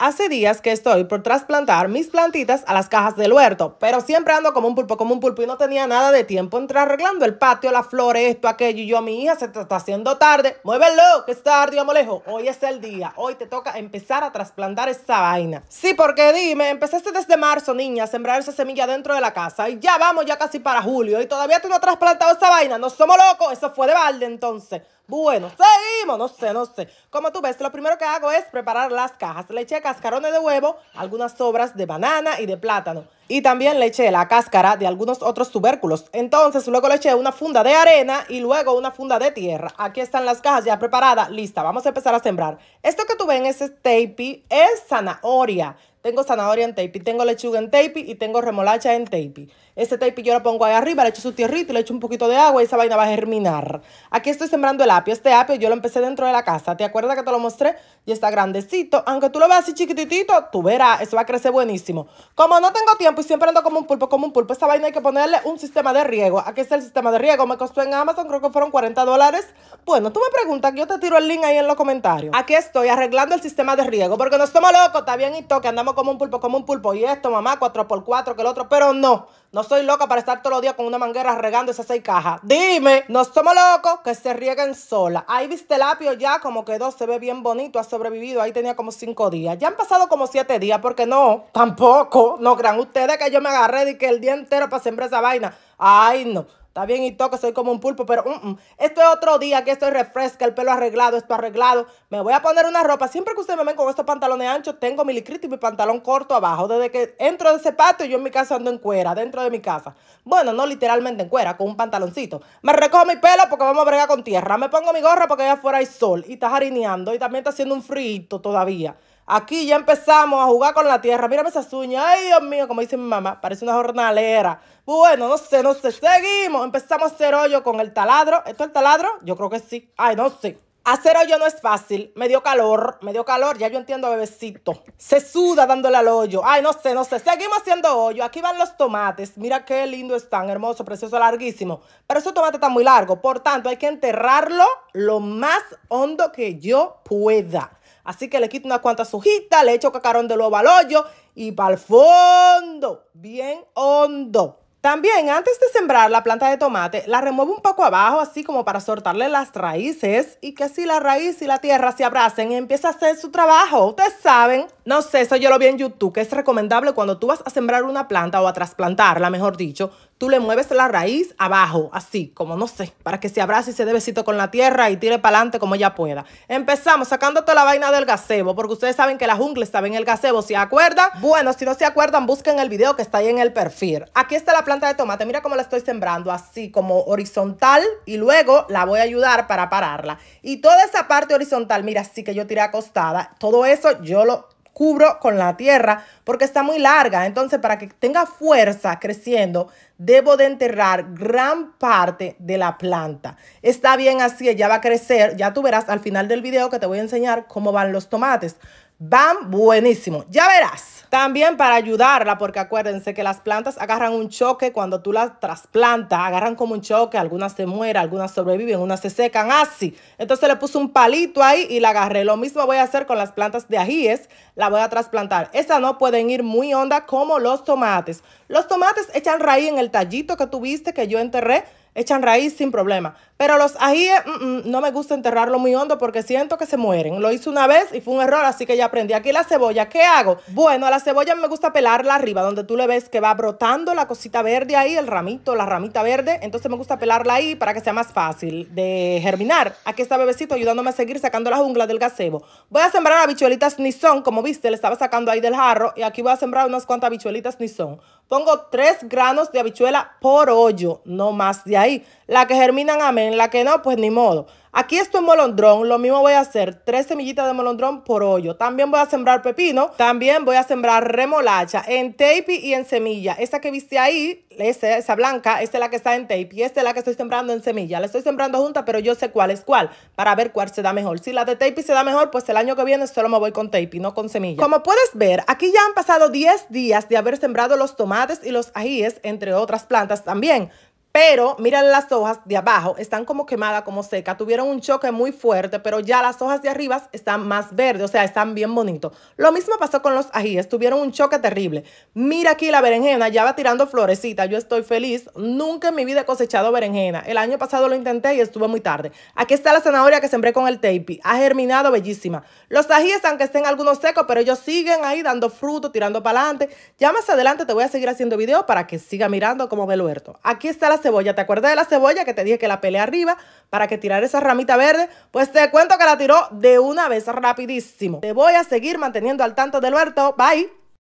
Hace días que estoy por trasplantar mis plantitas a las cajas del huerto, pero siempre ando como un pulpo, como un pulpo y no tenía nada de tiempo entre arreglando el patio, las flores, esto, aquello. Y yo, mi hija, se está haciendo tarde. Muévelo, que es tarde, amolejo. Hoy es el día. Hoy te toca empezar a trasplantar esa vaina. Sí, porque dime, empezaste desde marzo, niña, a sembrar esa semilla dentro de la casa. Y ya vamos, ya casi para julio. Y todavía tú no has trasplantado esa vaina. No somos locos. Eso fue de balde entonces. Bueno, seguimos. No sé, no sé. Como tú ves, lo primero que hago es preparar las cajas. Le eché cascarones de huevo, algunas sobras de banana y de plátano. Y también le eché la cáscara de algunos otros tubérculos. Entonces luego le eché una funda de arena y luego una funda de tierra. Aquí están las cajas ya preparadas, lista. Vamos a empezar a sembrar. Esto que tú ven, es tape, es zanahoria. Tengo zanahoria en tape, tengo lechuga en tape y tengo remolacha en tape. Este tape yo lo pongo ahí arriba, le echo su tierrito, le echo un poquito de agua y esa vaina va a germinar. Aquí estoy sembrando el apio. Este apio yo lo empecé dentro de la casa. ¿Te acuerdas que te lo mostré? Y está grandecito. Aunque tú lo veas así chiquititito, tú verás, eso va a crecer buenísimo. Como no tengo tiempo y siempre ando como un pulpo, como un pulpo, esa vaina hay que ponerle un sistema de riego. Aquí está el sistema de riego. Me costó en Amazon, creo que fueron 40 dólares. Bueno, tú me preguntas, que yo te tiro el link ahí en los comentarios. Aquí estoy arreglando el sistema de riego porque nos estamos locos, está bien y toque, andamos como un pulpo, como un pulpo. Y esto, mamá, Cuatro por cuatro que el otro. Pero no, no soy loca para estar todos los días con una manguera regando esas seis cajas. Dime, no somos locos que se rieguen sola. Ahí viste el apio ya como quedó, se ve bien bonito, ha sobrevivido. Ahí tenía como cinco días. Ya han pasado como siete días, porque no, tampoco. No crean ustedes que yo me agarré Y que el día entero para sembrar esa vaina. Ay, no. Está bien y toca, soy como un pulpo, pero mm, mm. esto es otro día que estoy refresca, el pelo arreglado, esto arreglado. Me voy a poner una ropa. Siempre que ustedes me ven con estos pantalones anchos, tengo mi licrita y mi pantalón corto abajo. Desde que entro de ese patio, yo en mi casa ando en cuera, dentro de mi casa. Bueno, no literalmente en cuera, con un pantaloncito. Me recojo mi pelo porque vamos a bregar con tierra. Me pongo mi gorra porque allá afuera hay sol y está harineando y también está haciendo un frito todavía. Aquí ya empezamos a jugar con la tierra. Mírame esas uñas. Ay, Dios mío, como dice mi mamá, parece una jornalera. Bueno, no sé, no sé. Seguimos. Empezamos a hacer hoyo con el taladro. ¿Esto es el taladro? Yo creo que sí. Ay, no sé. Hacer hoyo no es fácil. Me dio calor, me dio calor. Ya yo entiendo, bebecito. Se suda dándole al hoyo. Ay, no sé, no sé. Seguimos haciendo hoyo. Aquí van los tomates. Mira qué lindo están, hermoso, precioso, larguísimo. Pero esos tomates están muy largo, Por tanto, hay que enterrarlo lo más hondo que yo pueda. Así que le quito unas cuantas hojitas, le echo cacarón de lobo al hoyo y para el fondo, bien hondo. También antes de sembrar la planta de tomate, la remuevo un poco abajo, así como para soltarle las raíces y que así la raíz y la tierra se abracen y empieza a hacer su trabajo. Ustedes saben, no sé, eso yo lo vi en YouTube, que es recomendable cuando tú vas a sembrar una planta o a trasplantarla, mejor dicho, tú le mueves la raíz abajo, así, como no sé, para que se abrace y se debe besito con la tierra y tire para adelante como ella pueda. Empezamos sacando toda la vaina del gazebo, porque ustedes saben que la jungla está en el gazebo, ¿se acuerdan? Bueno, si no se acuerdan, busquen el video que está ahí en el perfil. Aquí está la planta de tomate, mira cómo la estoy sembrando, así como horizontal y luego la voy a ayudar para pararla. Y toda esa parte horizontal, mira, así que yo tiré acostada, todo eso yo lo cubro con la tierra porque está muy larga. Entonces, para que tenga fuerza creciendo, debo de enterrar gran parte de la planta. Está bien así, ya va a crecer. Ya tú verás al final del video que te voy a enseñar cómo van los tomates van buenísimo. Ya verás. También para ayudarla, porque acuérdense que las plantas agarran un choque cuando tú las trasplantas, agarran como un choque, algunas se mueren, algunas sobreviven, unas se secan, así. Entonces le puse un palito ahí y la agarré. Lo mismo voy a hacer con las plantas de ajíes, la voy a trasplantar. Esas no pueden ir muy honda como los tomates. Los tomates echan raíz en el tallito que tuviste, que yo enterré, echan raíz sin problema. Pero los ajíes eh, mm, mm, no me gusta enterrarlo muy hondo porque siento que se mueren. Lo hice una vez y fue un error, así que ya aprendí. Aquí la cebolla, ¿qué hago? Bueno, a la cebolla me gusta pelarla arriba, donde tú le ves que va brotando la cosita verde ahí, el ramito, la ramita verde. Entonces me gusta pelarla ahí para que sea más fácil de germinar. Aquí está bebecito ayudándome a seguir sacando la jungla del gazebo. Voy a sembrar habichuelitas Nisson, como viste, le estaba sacando ahí del jarro. Y aquí voy a sembrar unas cuantas habichuelitas Nisson. Pongo tres granos de habichuela por hoyo, no más de ahí. La que germinan a en la que no, pues ni modo. Aquí estoy molondrón, lo mismo voy a hacer, tres semillitas de molondrón por hoyo. También voy a sembrar pepino, también voy a sembrar remolacha en tape y en semilla. Esa que viste ahí, esa, blanca, esta es la que está en tape y esta es la que estoy sembrando en semilla. La estoy sembrando junta, pero yo sé cuál es cuál, para ver cuál se da mejor. Si la de tape se da mejor, pues el año que viene solo me voy con tape y no con semilla. Como puedes ver, aquí ya han pasado 10 días de haber sembrado los tomates y los ajíes, entre otras plantas también pero mira las hojas de abajo, están como quemadas, como seca. tuvieron un choque muy fuerte, pero ya las hojas de arriba están más verdes, o sea, están bien bonitos. Lo mismo pasó con los ajíes, tuvieron un choque terrible. Mira aquí la berenjena, ya va tirando florecita, yo estoy feliz, nunca en mi vida he cosechado berenjena. El año pasado lo intenté y estuve muy tarde. Aquí está la zanahoria que sembré con el tapi. ha germinado bellísima. Los ajíes, aunque estén algunos secos, pero ellos siguen ahí dando fruto, tirando para adelante. Ya más adelante te voy a seguir haciendo videos para que siga mirando cómo ve el huerto. Aquí está la ¿Te acuerdas de la cebolla que te dije que la peleé arriba para que tirara esa ramita verde? Pues te cuento que la tiró de una vez rapidísimo. Te voy a seguir manteniendo al tanto del huerto. Bye.